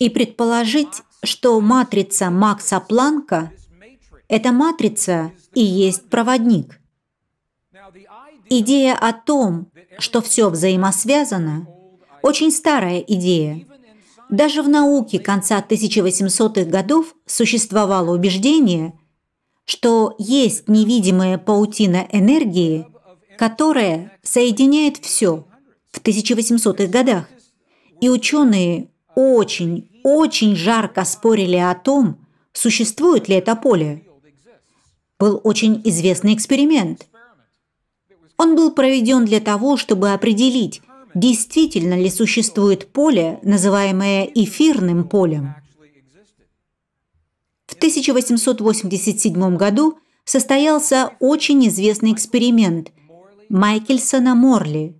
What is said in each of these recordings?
и предположить, что матрица Макса Планка – это матрица и есть проводник. Идея о том, что все взаимосвязано, очень старая идея. Даже в науке конца 1800-х годов существовало убеждение, что есть невидимая паутина энергии, которая соединяет все в 1800-х годах. И ученые очень, очень жарко спорили о том, существует ли это поле. Был очень известный эксперимент. Он был проведен для того, чтобы определить, действительно ли существует поле, называемое эфирным полем. В 1887 году состоялся очень известный эксперимент Майкельсона Морли –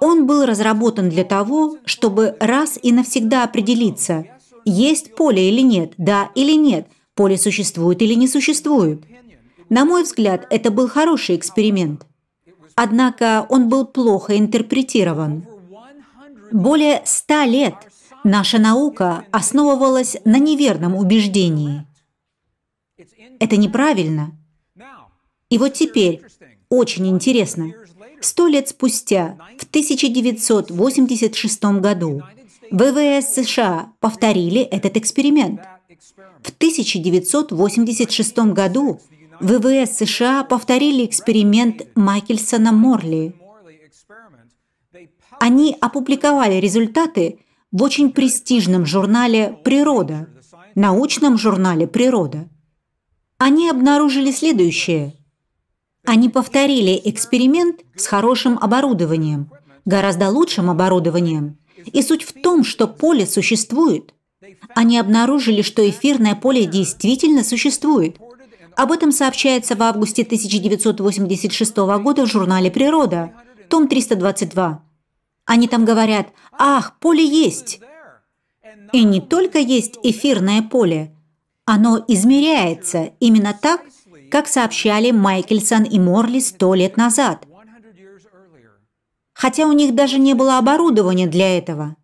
он был разработан для того, чтобы раз и навсегда определиться, есть поле или нет, да или нет, поле существует или не существует. На мой взгляд, это был хороший эксперимент. Однако он был плохо интерпретирован. Более ста лет наша наука основывалась на неверном убеждении. Это неправильно. И вот теперь очень интересно. Сто лет спустя, в 1986 году, ВВС США повторили этот эксперимент. В 1986 году ВВС США повторили эксперимент Майкельсона Морли. Они опубликовали результаты в очень престижном журнале «Природа», научном журнале «Природа». Они обнаружили следующее – они повторили эксперимент с хорошим оборудованием, гораздо лучшим оборудованием. И суть в том, что поле существует. Они обнаружили, что эфирное поле действительно существует. Об этом сообщается в августе 1986 года в журнале «Природа», том 322. Они там говорят «Ах, поле есть!» И не только есть эфирное поле, оно измеряется именно так – как сообщали Майкельсон и Морли сто лет назад. Хотя у них даже не было оборудования для этого.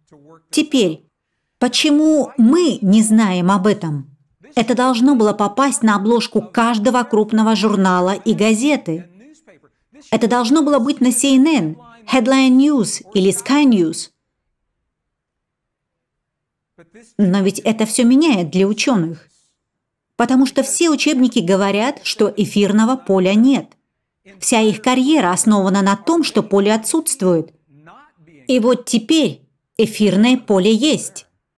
Теперь, почему мы не знаем об этом? Это должно было попасть на обложку каждого крупного журнала и газеты. Это должно было быть на CNN, Headline News или Sky News. Но ведь это все меняет для ученых потому что все учебники говорят, что эфирного поля нет. Вся их карьера основана на том, что поле отсутствует. И вот теперь эфирное поле есть.